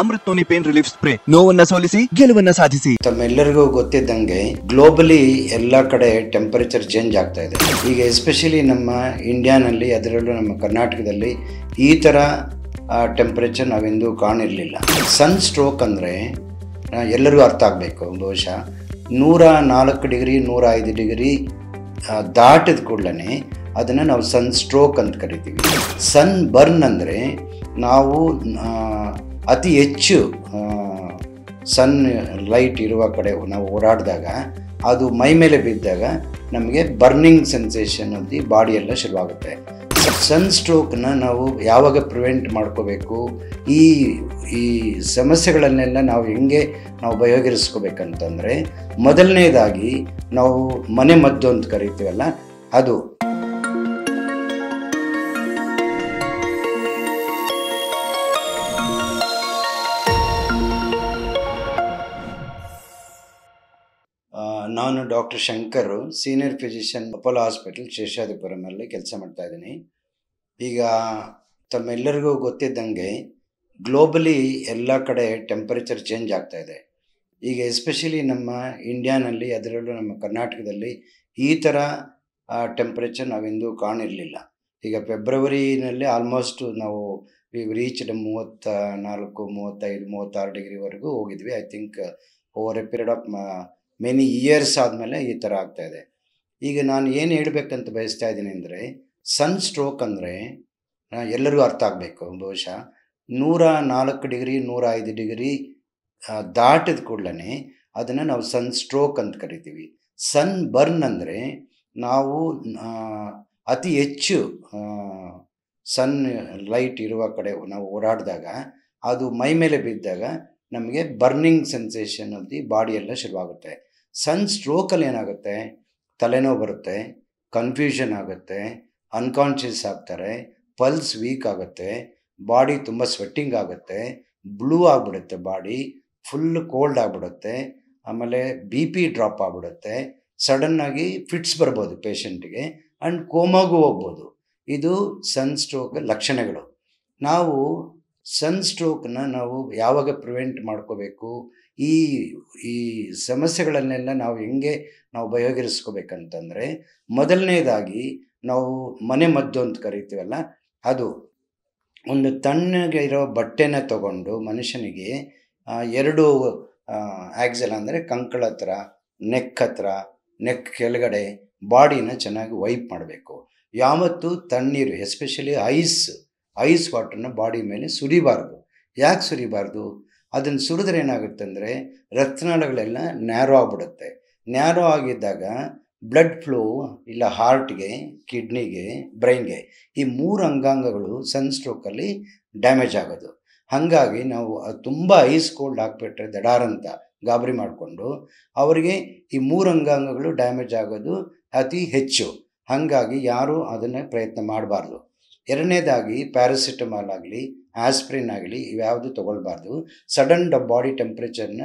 ಅಮೃತೋನಿ pain relief spray ನೋವನ್ನ ಸೋಲಿಸಿ ಗೆಲುವನ್ನ ಸಾಧಿಸಿ ತಮ್ಮೆಲ್ಲರಿಗೂ ಗೊತ್ತಿದ್ದಂಗೆ ಗ್ಲೋಬಲಿ ಎಲ್ಲಾ ಕಡೆ ಟೆಂಪರೇಚರ್ ಚೇಂಜ್ ಆಗ್ತಾ ಇದೆ ಈಗ ಎಸ್ಪೆಷಲಿ ನಮ್ಮ ಇಂಡಿಯಾನಲ್ಲಿ ಅದರಲ್ಲೂ ನಮ್ಮ ಕರ್ನಾಟಕದಲ್ಲಿ ಈ ಥರ ಟೆಂಪರೇಚರ್ ನಾವೆಂದು ಕಾಣಿರಲಿಲ್ಲ ಸನ್ ಸ್ಟ್ರೋಕ್ ಅಂದರೆ ಎಲ್ಲರಿಗೂ ಅರ್ಥ ಆಗಬೇಕು ಬಹುಶಃ ನೂರ ನಾಲ್ಕು ಡಿಗ್ರಿ ನೂರ ಐದು ಡಿಗ್ರಿ ದಾಟಿದ ಕೂಡಲೇ ಅದನ್ನು ನಾವು ಸನ್ ಸ್ಟ್ರೋಕ್ ಅಂತ ಕರಿತೀವಿ ಸನ್ ಬರ್ನ್ ಅಂದರೆ ನಾವು ಅತಿ ಹೆಚ್ಚು ಸನ್ ಲೈಟ್ ಇರುವ ಕಡೆ ನಾವು ಓಡಾಡಿದಾಗ ಅದು ಮೈ ಮೇಲೆ ಬಿದ್ದಾಗ ನಮಗೆ ಬರ್ನಿಂಗ್ ಸೆನ್ಸೇಷನ್ ಅಲ್ಲಿ ಬಾಡಿಯೆಲ್ಲ ಶುರುವಾಗುತ್ತೆ ಸನ್ ಸ್ಟ್ರೋಕ್ನ ನಾವು ಯಾವಾಗ ಪ್ರಿವೆಂಟ್ ಮಾಡ್ಕೋಬೇಕು ಈ ಈ ಸಮಸ್ಯೆಗಳನ್ನೆಲ್ಲ ನಾವು ಹೆಂಗೆ ನಾವು ಬಯೋಗಿರಿಸ್ಕೋಬೇಕಂತಂದರೆ ಮೊದಲನೇದಾಗಿ ನಾವು ಮನೆ ಮದ್ದು ಅಂತ ಕರಿತೀವಲ್ಲ ಅದು ನಾನು doctor Shankar senior physician Apollo hospital ಶೇಷಾದಿಪುರಮಲ್ಲಿ ಕೆಲಸ ಮಾಡ್ತಾ ಇದ್ದೀನಿ ಈಗ ತಮ್ಮೆಲ್ಲರಿಗೂ ಗೊತ್ತಿದ್ದಂಗೆ ಗ್ಲೋಬಲಿ ಎಲ್ಲ ಕಡೆ ಟೆಂಪರೇಚರ್ ಚೇಂಜ್ ಆಗ್ತಾ ಇದೆ ಈಗ ಎಸ್ಪೆಷಲಿ ನಮ್ಮ ಇಂಡಿಯಾನಲ್ಲಿ ಅದರಲ್ಲೂ ನಮ್ಮ ಕರ್ನಾಟಕದಲ್ಲಿ ಈ ಥರ ಟೆಂಪ್ರೇಚರ್ ನಾವಿಂದು ಕಾಣಿರಲಿಲ್ಲ ಈಗ ಫೆಬ್ರವರಿನಲ್ಲಿ ಆಲ್ಮೋಸ್ಟ್ ನಾವು ರೀಚ್ಡ್ ಮೂವತ್ತ ನಾಲ್ಕು ಮೂವತ್ತೈದು ಮೂವತ್ತಾರು ಡಿಗ್ರಿವರೆಗೂ ಹೋಗಿದ್ವಿ I think over a period of many years ಆದಮೇಲೆ ಈ ಥರ ಆಗ್ತಾಯಿದೆ ಈಗ ನಾನು ಏನು ಹೇಳಬೇಕಂತ ಬಯಸ್ತಾ ಇದ್ದೀನಿ ಅಂದರೆ ಸನ್ ಸ್ಟ್ರೋಕ್ ಅಂದರೆ ಎಲ್ಲರಿಗೂ ಅರ್ಥ ಆಗಬೇಕು ಬಹುಶಃ ನೂರ ನಾಲ್ಕು ಡಿಗ್ರಿ ನೂರ ಐದು ಡಿಗ್ರಿ ದಾಟಿದ ಕೂಡಲೇ ಅದನ್ನು ನಾವು ಸನ್ ಸ್ಟ್ರೋಕ್ ಅಂತ ಕರಿತೀವಿ ಸನ್ ಬರ್ನ್ ಅಂದರೆ ನಾವು ಅತಿ ಹೆಚ್ಚು ಸನ್ ಲೈಟ್ ಇರುವ ಕಡೆ ನಾವು ಓಡಾಡಿದಾಗ ಅದು ಮೈ ಮೇಲೆ ಬಿದ್ದಾಗ ನಮಗೆ ಬರ್ನಿಂಗ್ ಸೆನ್ಸೇಷನ್ ಅಲ್ಲಿ ಬಾಡಿಯೆಲ್ಲ ಶುರುವಾಗುತ್ತೆ ಸನ್ ಸ್ಟ್ರೋಕಲ್ಲಿ ಏನಾಗುತ್ತೆ ತಲೆನೋವು ಬರುತ್ತೆ ಕನ್ಫ್ಯೂಷನ್ ಆಗುತ್ತೆ ಅನ್ಕಾನ್ಷಿಯಸ್ ಆಗ್ತಾರೆ ಪಲ್ಸ್ ವೀಕ್ ಆಗುತ್ತೆ ಬಾಡಿ ತುಂಬ ಸ್ವೆಟ್ಟಿಂಗ್ ಆಗುತ್ತೆ ಬ್ಲೂ ಆಗಿಬಿಡುತ್ತೆ ಬಾಡಿ ಫುಲ್ ಕೋಲ್ಡ್ ಆಗಿಬಿಡುತ್ತೆ ಆಮೇಲೆ ಬಿ ಪಿ ಡ್ರಾಪ್ ಆಗಿಬಿಡುತ್ತೆ ಸಡನ್ನಾಗಿ ಫಿಟ್ಸ್ ಬರ್ಬೋದು ಪೇಷಂಟ್ಗೆ ಆ್ಯಂಡ್ ಕೋಮಾಗೂ ಹೋಗ್ಬೋದು ಇದು ಸನ್ ಸ್ಟ್ರೋಕ್ ಲಕ್ಷಣಗಳು ನಾವು ಸನ್ ಸ್ಟ್ರೋಕ್ನ ನಾವು ಯಾವಾಗ ಪ್ರಿವೆಂಟ್ ಮಾಡ್ಕೋಬೇಕು ಈ ಈ ಸಮಸ್ಯೆಗಳನ್ನೆಲ್ಲ ನಾವು ಹೆಂಗೆ ನಾವು ಬಯೋಗಿರಿಸ್ಕೋಬೇಕಂತಂದರೆ ಮೊದಲನೇದಾಗಿ ನಾವು ಮನೆ ಮದ್ದು ಅಂತ ಕರಿತೀವಲ್ಲ ಅದು ಒಂದು ತಣ್ಣಗೆ ಇರೋ ಬಟ್ಟೆನ ತಗೊಂಡು ಮನುಷ್ಯನಿಗೆ ಎರಡು ಆ್ಯಕ್ಸಲ್ ಅಂದರೆ ಕಂಕಳ ಹತ್ರ ನೆಕ್ ಹತ್ರ ನೆಕ್ ಕೆಳಗಡೆ ಬಾಡಿನ ಚೆನ್ನಾಗಿ ವೈಪ್ ಮಾಡಬೇಕು ಯಾವತ್ತೂ ತಣ್ಣೀರು ಎಸ್ಪೆಷಲಿ ಐಸ್ ಐಸ್ ವಾಟ್ರನ್ನ ಬಾಡಿ ಮೇಲೆ ಸುರಿಬಾರ್ದು ಯಾಕೆ ಸುರಿಬಾರ್ದು ಅದನ್ನು ಸುರಿದ್ರೆ ಏನಾಗುತ್ತೆ ಅಂದರೆ ರಕ್ತನಾಳಗಳೆಲ್ಲ ನ್ಯಾರೋ ಆಗಿಬಿಡುತ್ತೆ ನ್ಯಾರೋ ಆಗಿದ್ದಾಗ ಬ್ಲಡ್ ಫ್ಲೋ ಇಲ್ಲ ಹಾರ್ಟ್ಗೆ ಕಿಡ್ನಿಗೆ ಬ್ರೈನ್ಗೆ ಈ ಮೂರು ಅಂಗಾಂಗಗಳು ಸನ್ ಸ್ಟ್ರೋಕಲ್ಲಿ ಡ್ಯಾಮೇಜ್ ಆಗೋದು ಹಾಗಾಗಿ ನಾವು ತುಂಬ ಐಸ್ ಕೋಲ್ಡ್ ಹಾಕ್ಬಿಟ್ರೆ ದಡಾರಂತ ಗಾಬರಿ ಮಾಡಿಕೊಂಡು ಅವರಿಗೆ ಈ ಮೂರು ಅಂಗಾಂಗಗಳು ಡ್ಯಾಮೇಜ್ ಆಗೋದು ಅತಿ ಹೆಚ್ಚು ಹಾಗಾಗಿ ಯಾರೂ ಅದನ್ನು ಪ್ರಯತ್ನ ಮಾಡಬಾರ್ದು ಎರಡನೇದಾಗಿ ಪ್ಯಾರಾಸಿಟಮಾಲ್ ಆಗಲಿ ಆಸ್ಪ್ರಿನ್ ಆಗಲಿ ಇವ್ಯಾವುದು ತೊಗೊಳ್ಬಾರ್ದು ಸಡನ್ ಡ ಬಾಡಿ ಟೆಂಪ್ರೇಚರ್ನ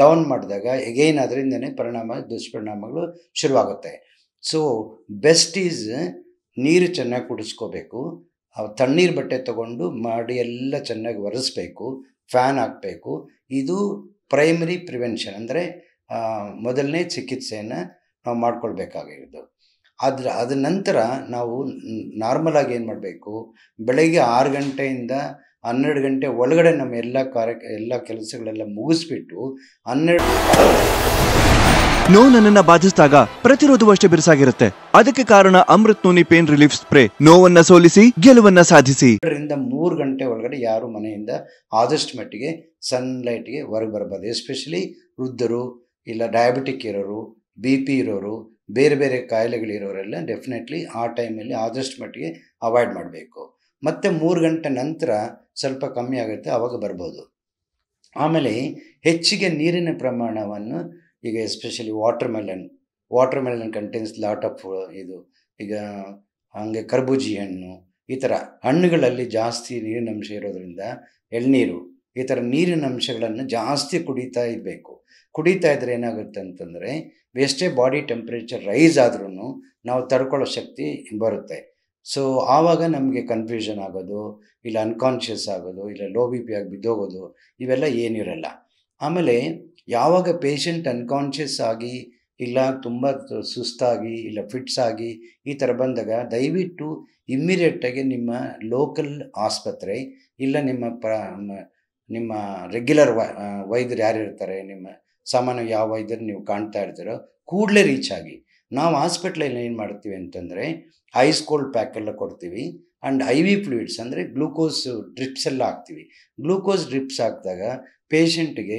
ಡೌನ್ ಮಾಡಿದಾಗ ಎಗೈನ್ ಅದರಿಂದನೇ ಪರಿಣಾಮ ದುಷ್ಪರಿಣಾಮಗಳು ಶುರುವಾಗುತ್ತೆ ಸೊ ಬೆಸ್ಟ್ ಈಸ್ ನೀರು ಚೆನ್ನಾಗಿ ಕುಡಿಸ್ಕೋಬೇಕು ತಣ್ಣೀರು ಬಟ್ಟೆ ತಗೊಂಡು ಮಾಡಿ ಎಲ್ಲ ಚೆನ್ನಾಗಿ ಒರೆಸ್ಬೇಕು ಫ್ಯಾನ್ ಹಾಕಬೇಕು ಇದು ಪ್ರೈಮರಿ ಪ್ರಿವೆನ್ಷನ್ ಅಂದರೆ ಮೊದಲನೇ ಚಿಕಿತ್ಸೆಯನ್ನು ನಾವು ಮಾಡ್ಕೊಳ್ಬೇಕಾಗಿರೋದು ಆದ್ರೆ ಅದ ನಂತರ ನಾವು ನಾರ್ಮಲಾಗಿ ಏನು ಮಾಡಬೇಕು ಬೆಳಗ್ಗೆ ಆರು ಗಂಟೆಯಿಂದ ಹನ್ನೆರಡು ಗಂಟೆ ಒಳಗಡೆ ನಮ್ಮ ಎಲ್ಲ ಕಾರ್ಯ ಎಲ್ಲ ಕೆಲಸಗಳೆಲ್ಲ ಮುಗಿಸ್ಬಿಟ್ಟು ಹನ್ನೆರಡು ನೋವು ನನ್ನನ್ನು ಬಾಧಿಸಿದಾಗ ಅಷ್ಟೇ ಬಿರುಸಾಗಿರುತ್ತೆ ಅದಕ್ಕೆ ಕಾರಣ Amrit noni pain relief spray ನೋವನ್ನ ಸೋಲಿಸಿ ಗೆಲುವನ್ನ ಸಾಧಿಸಿ ಮೂರು ಗಂಟೆ ಒಳಗಡೆ ಯಾರು ಮನೆಯಿಂದ ಆದಷ್ಟು ಮಟ್ಟಿಗೆ ಸನ್ಲೈಟ್ಗೆ ಹೊರಗೆ ಬರಬಾರ್ದು ಎಸ್ಪೆಷಲಿ ವೃದ್ಧರು ಇಲ್ಲ ಡಯಾಬಿಟಿಕ್ ಇರೋರು ಬಿ ಪಿ ಇರೋರು ಬೇರೆ ಬೇರೆ ಕಾಯಿಲೆಗಳಿರೋರೆಲ್ಲ ಡೆಫಿನೆಟ್ಲಿ ಆ ಟೈಮಲ್ಲಿ ಆದಷ್ಟು ಮಟ್ಟಿಗೆ ಅವಾಯ್ಡ್ ಮಾಡಬೇಕು ಮತ್ತು ಮೂರು ಗಂಟೆ ನಂತರ ಸ್ವಲ್ಪ ಕಮ್ಮಿ ಆಗುತ್ತೆ ಆವಾಗ ಬರ್ಬೋದು ಆಮೇಲೆ ಹೆಚ್ಚಿಗೆ ನೀರಿನ ಪ್ರಮಾಣವನ್ನು ಈಗ especially watermelon watermelon contents lot of ಇದು ಈಗ ಹಾಗೆ ಕರ್ಬೂಜಿ ಹಣ್ಣು ಈ ಥರ ಹಣ್ಣುಗಳಲ್ಲಿ ಜಾಸ್ತಿ ನೀರಿನ ಅಂಶ ಇರೋದರಿಂದ ಎಳ್ನೀರು ಈ ಥರ ನೀರಿನ ಅಂಶಗಳನ್ನು ಜಾಸ್ತಿ ಕುಡಿತಾ ಇರಬೇಕು ಕುಡಿತಾ ಇದ್ರೆ ಏನಾಗುತ್ತೆ ಅಂತಂದರೆ ಎಷ್ಟೇ ಬಾಡಿ ಟೆಂಪ್ರೇಚರ್ ರೈಸ್ ಆದ್ರೂ ನಾವು ತಡ್ಕೊಳ್ಳೋ ಶಕ್ತಿ ಬರುತ್ತೆ ಸೊ ಆವಾಗ ನಮಗೆ ಕನ್ಫ್ಯೂಷನ್ ಆಗೋದು ಇಲ್ಲ ಅನ್ಕಾನ್ಷಿಯಸ್ ಆಗೋದು ಇಲ್ಲ ಲೋ ಬಿ ಪಿ ಆಗಿ ಬಿದ್ದೋಗೋದು ಇವೆಲ್ಲ ಏನಿರಲ್ಲ ಆಮೇಲೆ ಯಾವಾಗ ಪೇಷಂಟ್ ಅನ್ಕಾನ್ಷಿಯಸ್ ಆಗಿ ಇಲ್ಲ ತುಂಬ ಸುಸ್ತಾಗಿ ಇಲ್ಲ ಫಿಟ್ಸ್ ಆಗಿ ಈ ಥರ ಬಂದಾಗ ದಯವಿಟ್ಟು ಇಮ್ಮಿಡಿಯೇಟಾಗಿ ನಿಮ್ಮ ಲೋಕಲ್ ಆಸ್ಪತ್ರೆ ಇಲ್ಲ ನಿಮ್ಮ ಪ್ರ ನಿಮ್ಮ ರೆಗ್ಯುಲರ್ ವೈದ್ಯರು ಯಾರಿರ್ತಾರೆ ನಿಮ್ಮ ಸಾಮಾನ್ಯ ಯಾವ ಇದನ್ನು ನೀವು ಕಾಣ್ತಾ ಇರ್ತೀರೋ ಕೂಡಲೇ ರೀಚ್ ಆಗಿ ನಾವು ಹಾಸ್ಪಿಟ್ಲಲ್ಲಿ ಏನು ಮಾಡ್ತೀವಿ ಅಂತಂದರೆ ಐಸ್ ಕೋಲ್ಡ್ ಪ್ಯಾಕೆಲ್ಲ ಕೊಡ್ತೀವಿ ಆ್ಯಂಡ್ ಐ ವಿ ಫ್ಲೂಯಿಡ್ಸ್ ಅಂದರೆ ಗ್ಲೂಕೋಸ್ ಡ್ರಿಪ್ಸ್ ಎಲ್ಲ ಹಾಕ್ತೀವಿ ಗ್ಲೂಕೋಸ್ ಡ್ರಿಪ್ಸ್ ಹಾಕಿದಾಗ ಪೇಷೆಂಟ್ಗೆ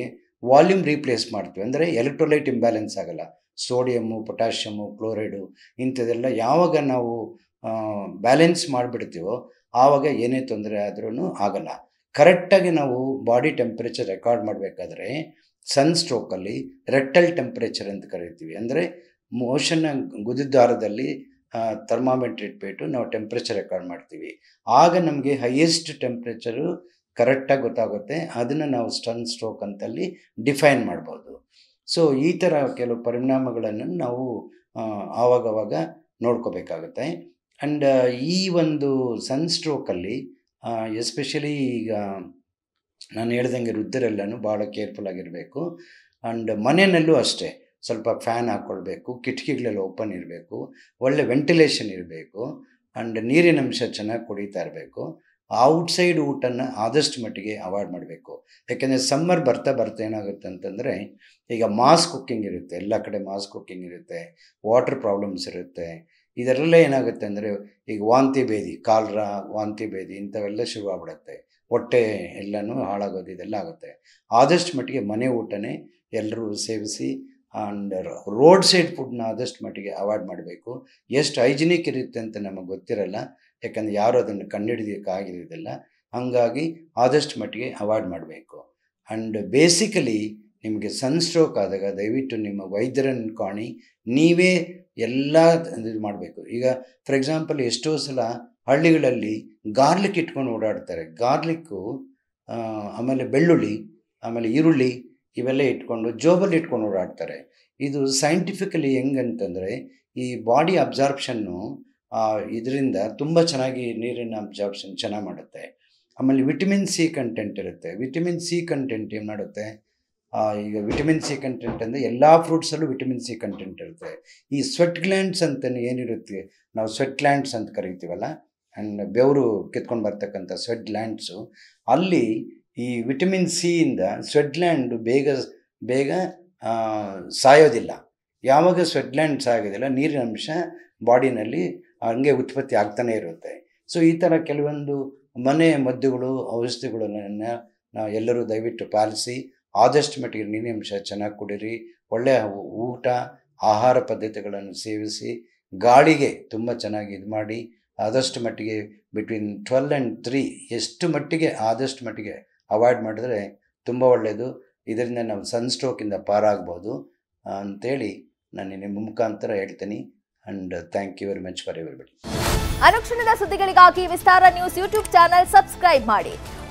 ವಾಲ್ಯೂಮ್ ರೀಪ್ಲೇಸ್ ಮಾಡ್ತೀವಿ ಅಂದರೆ ಎಲೆಕ್ಟ್ರೋಲೈಟ್ ಇಂಬ್ಯಾಲೆನ್ಸ್ ಆಗಲ್ಲ ಸೋಡಿಯಮ್ಮು ಪೊಟ್ಯಾಷಿಯಮ್ಮು ಕ್ಲೋರೈಡು ಇಂಥದ್ದೆಲ್ಲ ಯಾವಾಗ ನಾವು ಬ್ಯಾಲೆನ್ಸ್ ಮಾಡಿಬಿಡ್ತೀವೋ ಆವಾಗ ಏನೇ ತೊಂದರೆ ಆದ್ರೂ ಆಗಲ್ಲ ಕರೆಕ್ಟಾಗಿ ನಾವು ಬಾಡಿ ಟೆಂಪ್ರೇಚರ್ ರೆಕಾರ್ಡ್ ಮಾಡಬೇಕಾದ್ರೆ ಸನ್ ಸ್ಟ್ರೋಕಲ್ಲಿ ರೆಟ್ಟಲ್ ಟೆಂಪ್ರೇಚರ್ ಅಂತ ಕರಿತೀವಿ ಅಂದರೆ ಮೋಷನ್ ಗುದಿದ್ವಾರದಲ್ಲಿ ಥರ್ಮಾಮೀಟ್ರ್ ಇಟ್ಬಿಟ್ಟು ನಾವು ಟೆಂಪ್ರೇಚರ್ ರೆಕಾರ್ಡ್ ಮಾಡ್ತೀವಿ ಆಗ ನಮಗೆ ಹೈಯೆಸ್ಟ್ ಟೆಂಪ್ರೇಚರು ಕರೆಕ್ಟಾಗಿ ಗೊತ್ತಾಗುತ್ತೆ ಅದನ್ನು ನಾವು ಸ್ಟನ್ ಸ್ಟ್ರೋಕ್ ಅಂತಲ್ಲಿ ಡಿಫೈನ್ ಮಾಡ್ಬೋದು ಸೊ ಈ ಥರ ಕೆಲವು ಪರಿಣಾಮಗಳನ್ನು ನಾವು ಆವಾಗವಾಗ ನೋಡ್ಕೋಬೇಕಾಗುತ್ತೆ ಆ್ಯಂಡ್ ಈ ಒಂದು ಸನ್ ಸ್ಟ್ರೋಕಲ್ಲಿ ಎಸ್ಪೆಷಲಿ ಈಗ ನಾನು ಹೇಳ್ದಂಗೆ ವೃದ್ಧರೆಲ್ಲನೂ ಭಾಳ ಕೇರ್ಫುಲ್ ಆಗಿರಬೇಕು ಆ್ಯಂಡ್ ಮನೆಯಲ್ಲೂ ಅಷ್ಟೇ ಸ್ವಲ್ಪ ಫ್ಯಾನ್ ಹಾಕ್ಕೊಳ್ಬೇಕು ಕಿಟಕಿಗಳೆಲ್ಲ ಓಪನ್ ಇರಬೇಕು ಒಳ್ಳೆ ವೆಂಟಿಲೇಷನ್ ಇರಬೇಕು ಆ್ಯಂಡ್ ನೀರಿನ ಅಂಶ ಚೆನ್ನಾಗಿ ಕುಡಿತಾ ಇರಬೇಕು ಔಟ್ಸೈಡ್ ಊಟನ್ನು ಆದಷ್ಟು ಮಟ್ಟಿಗೆ ಅವಾಯ್ಡ್ ಮಾಡಬೇಕು ಯಾಕೆಂದರೆ ಸಮ್ಮರ್ ಬರ್ತಾ ಬರ್ತಾ ಏನಾಗುತ್ತೆ ಅಂತಂದರೆ ಈಗ ಮಾಸ್ ಕುಕ್ಕಿಂಗ್ ಇರುತ್ತೆ ಎಲ್ಲ ಕಡೆ ಮಾಸ್ ಕುಕ್ಕಿಂಗ್ ಇರುತ್ತೆ ವಾಟರ್ ಪ್ರಾಬ್ಲಮ್ಸ್ ಇರುತ್ತೆ ಇದರಲ್ಲೇ ಏನಾಗುತ್ತೆ ಅಂದರೆ ಈಗ ವಾಂತಿ ಭೇದಿ ಕಾಲ್ರ ವಾಂತಿ ಭೇದಿ ಇಂಥವೆಲ್ಲ ಶುರುವಾಗ್ಬಿಡುತ್ತೆ ಹೊಟ್ಟೆ ಎಲ್ಲನೂ ಹಾಳಾಗೋದು ಇದೆಲ್ಲ ಆಗುತ್ತೆ ಆದಷ್ಟು ಮಟ್ಟಿಗೆ ಮನೆ ಊಟನೇ ಎಲ್ಲರೂ ಸೇವಿಸಿ ಆ್ಯಂಡ್ ರೋಡ್ ಸೈಡ್ ಫುಡ್ನ ಆದಷ್ಟು ಮಟ್ಟಿಗೆ ಅವಾಯ್ಡ್ ಮಾಡಬೇಕು ಎಷ್ಟು ಹೈಜಿನಿಕ್ ಇರುತ್ತೆ ಅಂತ ನಮಗೆ ಗೊತ್ತಿರಲ್ಲ ಯಾಕಂದರೆ ಯಾರು ಅದನ್ನು ಕಂಡುಹಿಡಿದಕ್ಕಾಗಿರೋದಿಲ್ಲ ಹಾಗಾಗಿ ಆದಷ್ಟು ಮಟ್ಟಿಗೆ ಅವಾಯ್ಡ್ ಮಾಡಬೇಕು ಆ್ಯಂಡ್ ಬೇಸಿಕಲಿ ನಿಮಗೆ ಸನ್ಸ್ಟ್ರೋಕ್ ಆದಾಗ ದಯವಿಟ್ಟು ನಿಮ್ಮ ವೈದ್ಯರನ್ನು ಕಾಣಿ ನೀವೇ ಎಲ್ಲ ಇದು ಮಾಡಬೇಕು ಈಗ ಫಾರ್ ಎಕ್ಸಾಂಪಲ್ ಎಷ್ಟೋ ಸಲ ಹಳ್ಳಿಗಳಲ್ಲಿ ಗಾರ್ಲಿಕ್ ಇಟ್ಕೊಂಡು ಓಡಾಡ್ತಾರೆ ಗಾರ್ಲಿಕ್ಕು ಆಮೇಲೆ ಬೆಳ್ಳುಳ್ಳಿ ಆಮೇಲೆ ಈರುಳ್ಳಿ ಇವೆಲ್ಲ ಇಟ್ಕೊಂಡು ಜೋಬಲ್ಲಿ ಇಟ್ಕೊಂಡು ಓಡಾಡ್ತಾರೆ ಇದು ಸೈಂಟಿಫಿಕಲಿ ಹೆಂಗಂತಂದರೆ ಈ ಬಾಡಿ ಅಬ್ಸಾರ್ಪ್ಷನ್ನು ಇದರಿಂದ ತುಂಬ ಚೆನ್ನಾಗಿ ನೀರಿನ ಅಬ್ಸಾರ್ಪ್ಷನ್ ಚೆನ್ನಾಗಿ ಮಾಡುತ್ತೆ ಆಮೇಲೆ ವಿಟಮಿನ್ ಸಿ ಕಂಟೆಂಟ್ ಇರುತ್ತೆ ವಿಟಮಿನ್ ಸಿ ಕಂಟೆಂಟ್ ಏನು ಮಾಡುತ್ತೆ ಈಗ ವಿಟಮಿನ್ ಸಿ ಕಂಟೆಂಟ್ ಅಂದರೆ ಎಲ್ಲ ಫ್ರೂಟ್ಸಲ್ಲೂ ವಿಟಮಿನ್ ಸಿ ಕಂಟೆಂಟ್ ಇರುತ್ತೆ ಈ ಸ್ವೆಟ್ ಗ್ಲ್ಯಾಂಡ್ಸ್ ಅಂತ ಏನಿರುತ್ತೆ ನಾವು ಸ್ವೆಟ್ ಗ್ಲ್ಯಾಂಡ್ಸ್ ಅಂತ ಕರಿತೀವಲ್ಲ ಆ್ಯಂಡ್ ಬೆವರು ಕಿತ್ಕೊಂಡು ಬರ್ತಕ್ಕಂಥ ಸ್ವೆಟ್ ಗ್ಲ್ಯಾಂಡ್ಸು ಅಲ್ಲಿ ಈ ವಿಟಮಿನ್ ಸಿಯಿಂದ ಸ್ವೆಟ್ ಗ್ಲ್ಯಾಂಡು ಬೇಗ ಬೇಗ ಸಾಯೋದಿಲ್ಲ ಯಾವಾಗ ಸ್ವೆಟ್ ಗ್ಲ್ಯಾಂಡ್ ಸಾಯೋದಿಲ್ಲ ನೀರಿನ ಅಂಶ ಬಾಡಿನಲ್ಲಿ ಹಂಗೆ ಉತ್ಪತ್ತಿ ಆಗ್ತಾನೇ ಇರುತ್ತೆ ಸೊ ಈ ಥರ ಕೆಲವೊಂದು ಮನೆ ಮದ್ದುಗಳು ಔಷಧಿಗಳನ್ನು ಎಲ್ಲರೂ ದಯವಿಟ್ಟು ಪಾಲಿಸಿ ಆದಷ್ಟು ಮಟ್ಟಿಗೆ ಅಂಶ ಚೆನ್ನಾಗಿ ಕುಡೀರಿ ಒಳ್ಳೆಯ ಊಟ ಆಹಾರ ಪದ್ಧತಿಗಳನ್ನು ಸೇವಿಸಿ ಗಾಳಿಗೆ ತುಂಬ ಚೆನ್ನಾಗಿ ಇದು ಮಾಡಿ ಆದಷ್ಟು ಮಟ್ಟಿಗೆ ಬಿಟ್ವೀನ್ ಟ್ವೆಲ್ ಆ್ಯಂಡ್ ತ್ರೀ ಎಷ್ಟು ಮಟ್ಟಿಗೆ ಆದಷ್ಟು ಮಟ್ಟಿಗೆ ಅವಾಯ್ಡ್ ಮಾಡಿದ್ರೆ ತುಂಬ ಒಳ್ಳೆಯದು ಇದರಿಂದ ನಾವು ಸನ್ ಪಾರಾಗ್ಬೋದು ಅಂತೇಳಿ ನಾನು ನಿಮ್ಮ ಮುಖಾಂತರ ಹೇಳ್ತೀನಿ and thank you very much for everybody ಅನುಕ್ಷಣದ ಸುದ್ದಿಗಳಿಗಾಗಿ Vistara news YouTube channel subscribe ಮಾಡಿ